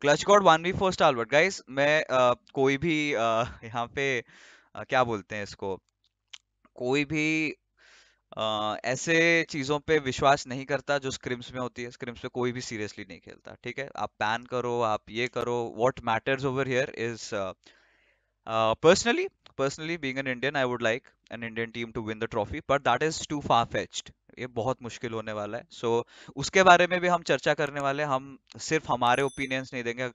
clutch cord one we four stalwart guys मैं आ, कोई भी आ, यहाँ पे आ, क्या बोलते हैं इसको कोई भी आ, ऐसे चीज़ों पे विश्वास नहीं करता जो स्क्रिम्स में होती है स्क्रिम्स पे कोई भी सीरियसली नहीं खेलता ठीक है आप पैन करो आप ये करो what matters over here is personally personally being an Indian I would like an Indian team to win the trophy but that is too far fetched ये बहुत मुश्किल होने वाला है सो so, उसके बारे में भी हम चर्चा करने वाले हम सिर्फ हमारे ओपिनियंस नहीं देंगे